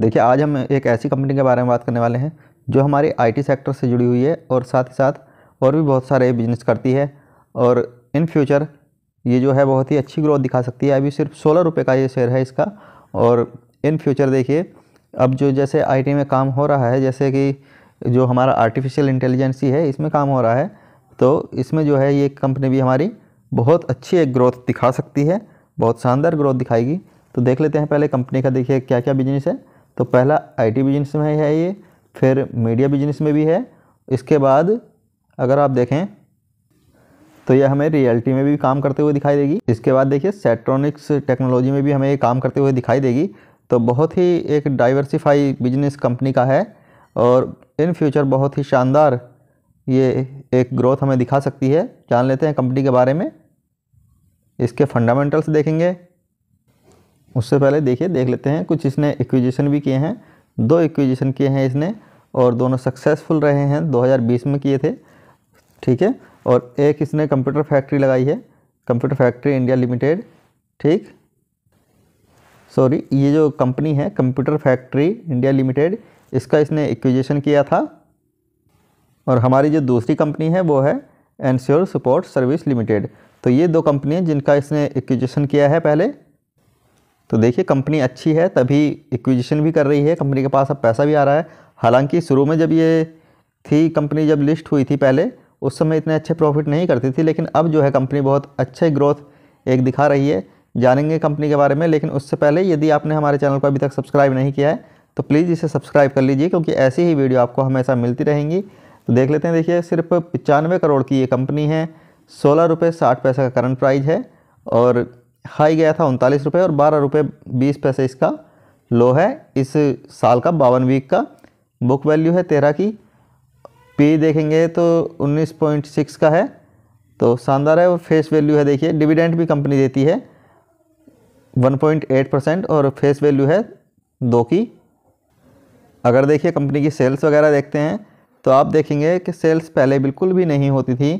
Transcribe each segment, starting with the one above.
देखिए आज हम एक ऐसी कंपनी के बारे में बात करने वाले हैं जो हमारे आईटी सेक्टर से जुड़ी हुई है और साथ ही साथ और भी बहुत सारे बिजनेस करती है और इन फ्यूचर ये जो है बहुत ही अच्छी ग्रोथ दिखा सकती है अभी सिर्फ सोलह रुपये का ये शेयर है इसका और इन फ्यूचर देखिए अब जो जैसे आई में काम हो रहा है जैसे कि जो हमारा आर्टिफिशियल इंटेलिजेंसी है इसमें काम हो रहा है तो इसमें जो है ये कंपनी भी हमारी बहुत अच्छी एक ग्रोथ दिखा सकती है बहुत शानदार ग्रोथ दिखाएगी तो देख लेते हैं पहले कंपनी का देखिए क्या क्या बिजनेस है तो पहला आईटी बिजनेस में है ये फिर मीडिया बिजनेस में भी है इसके बाद अगर आप देखें तो यह हमें रियलिटी में भी काम करते हुए दिखाई देगी इसके बाद देखिए सेट्रॉनिक्स टेक्नोलॉजी में भी हमें ये काम करते हुए दिखाई देगी तो बहुत ही एक डाइवर्सिफाई बिजनेस कंपनी का है और इन फ्यूचर बहुत ही शानदार ये एक ग्रोथ हमें दिखा सकती है जान लेते हैं कंपनी के बारे में इसके फंडामेंटल्स देखेंगे उससे पहले देखिए देख लेते हैं कुछ इसने एक्विजिशन भी किए हैं दो एक्विजिशन किए हैं इसने और दोनों सक्सेसफुल रहे हैं 2020 में किए थे ठीक है और एक इसने कंप्यूटर फैक्ट्री लगाई है कंप्यूटर फैक्ट्री इंडिया लिमिटेड ठीक सॉरी ये जो कंपनी है कंप्यूटर फैक्ट्री इंडिया लिमिटेड इसका इसने एक्विजिशन किया था और हमारी जो दूसरी कंपनी है वो है एनश्योर सपोर्ट सर्विस लिमिटेड तो ये दो कंपनी जिनका इसने एक्विजिशन किया है पहले तो देखिए कंपनी अच्छी है तभी इक्विजिशन भी कर रही है कंपनी के पास अब पैसा भी आ रहा है हालांकि शुरू में जब ये थी कंपनी जब लिस्ट हुई थी पहले उस समय इतने अच्छे प्रॉफिट नहीं करती थी लेकिन अब जो है कंपनी बहुत अच्छे ग्रोथ एक दिखा रही है जानेंगे कंपनी के बारे में लेकिन उससे पहले यदि आपने हमारे चैनल को अभी तक सब्सक्राइब नहीं किया है तो प्लीज़ इसे सब्सक्राइब कर लीजिए क्योंकि ऐसी ही वीडियो आपको हमेशा मिलती रहेंगी तो देख लेते हैं देखिए सिर्फ पचानवे करोड़ की ये कंपनी है सोलह रुपये साठ पैसे का करंट प्राइस है और हाई गया था उनतालीस रुपये और बारह रुपये बीस पैसे इसका लो है इस साल का बावन वीक का बुक वैल्यू है तेरह की पी देखेंगे तो उन्नीस पॉइंट सिक्स का है तो शानदार है और फेस वैल्यू है देखिए डिविडेंड भी कंपनी देती है वन पॉइंट एट परसेंट और फेस वैल्यू है दो की अगर देखिए कंपनी की सेल्स वगैरह देखते हैं तो आप देखेंगे कि सेल्स पहले बिल्कुल भी नहीं होती थी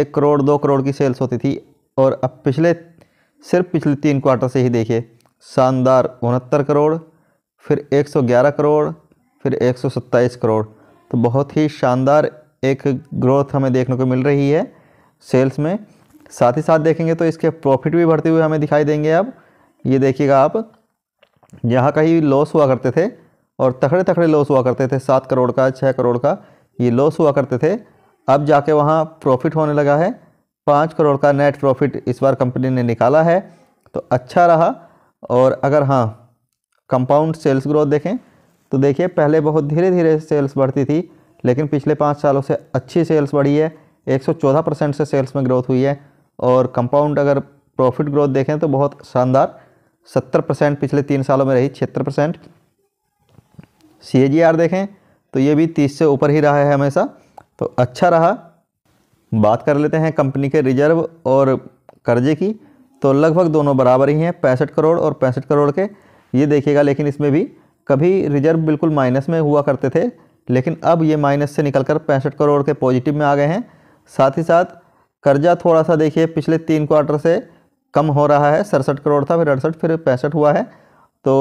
एक करोड़ दो करोड़ की सेल्स होती थी और अब पिछले सिर्फ पिछले तीन क्वार्टर से ही देखिए शानदार उनहत्तर करोड़ फिर 111 करोड़ फिर 127 करोड़ तो बहुत ही शानदार एक ग्रोथ हमें देखने को मिल रही है सेल्स में साथ ही साथ देखेंगे तो इसके प्रॉफिट भी बढ़ते हुए हमें दिखाई देंगे अब ये देखिएगा आप यहाँ कहीं लॉस हुआ करते थे और तखड़े तखड़े लॉस हुआ करते थे सात करोड़ का छः करोड़ का ये लॉस हुआ करते थे अब जाके वहाँ प्रॉफिट होने लगा है पाँच करोड़ का नेट प्रॉफिट इस बार कंपनी ने निकाला है तो अच्छा रहा और अगर हाँ कंपाउंड सेल्स ग्रोथ देखें तो देखिए पहले बहुत धीरे धीरे सेल्स बढ़ती थी लेकिन पिछले पाँच सालों से अच्छी सेल्स बढ़ी है 114 परसेंट से सेल्स में ग्रोथ हुई है और कंपाउंड अगर प्रॉफिट ग्रोथ देखें तो बहुत शानदार 70 परसेंट पिछले तीन सालों में रही छिहत्तर परसेंट सी देखें तो ये भी 30 से ऊपर ही रहा है हमेशा तो अच्छा रहा बात कर लेते हैं कंपनी के रिजर्व और कर्जे की तो लगभग दोनों बराबर ही हैं पैंसठ करोड़ और पैंसठ करोड़ के ये देखिएगा लेकिन इसमें भी कभी रिजर्व बिल्कुल माइनस में हुआ करते थे लेकिन अब ये माइनस से निकलकर पैंसठ करोड़ के पॉजिटिव में आ गए हैं साथ ही साथ कर्जा थोड़ा सा देखिए पिछले तीन क्वार्टर से कम हो रहा है सड़सठ करोड़ था फिर अड़सठ फिर पैंसठ हुआ है तो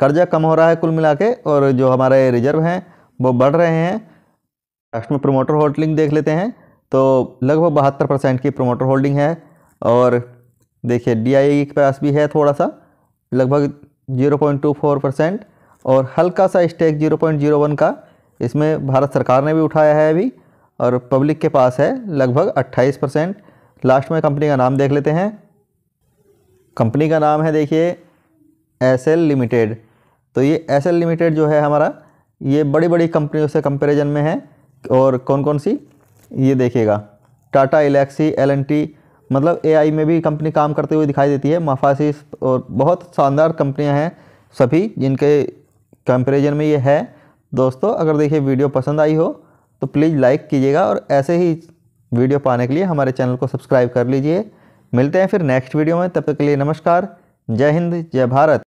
कर्जा कम हो रहा है कुल मिला के और जो हमारे रिजर्व हैं वो बढ़ रहे हैं लास्ट में प्रोमोटर होल्डिंग देख लेते हैं तो लगभग बहत्तर परसेंट की प्रोमोटर होल्डिंग है और देखिए डी e के पास भी है थोड़ा सा लगभग zero point two four percent और हल्का सा stake zero point zero one का इसमें भारत सरकार ने भी उठाया है अभी और पब्लिक के पास है लगभग अट्ठाईस परसेंट लास्ट में कंपनी का नाम देख लेते हैं कंपनी का नाम है देखिए एस एल लिमिटेड तो ये एस एल लिमिटेड जो है हमारा ये बड़ी बड़ी कंपनियों से कंपेरिजन में है और कौन कौन सी ये देखिएगा टाटा एलेक्सी एल मतलब ए में भी कंपनी काम करते हुए दिखाई देती है माफासिस और बहुत शानदार कंपनियां हैं सभी जिनके कंपेरिजन में ये है दोस्तों अगर देखिए वीडियो पसंद आई हो तो प्लीज़ लाइक कीजिएगा और ऐसे ही वीडियो पाने के लिए हमारे चैनल को सब्सक्राइब कर लीजिए मिलते हैं फिर नेक्स्ट वीडियो में तब तक के लिए नमस्कार जय हिंद जय भारत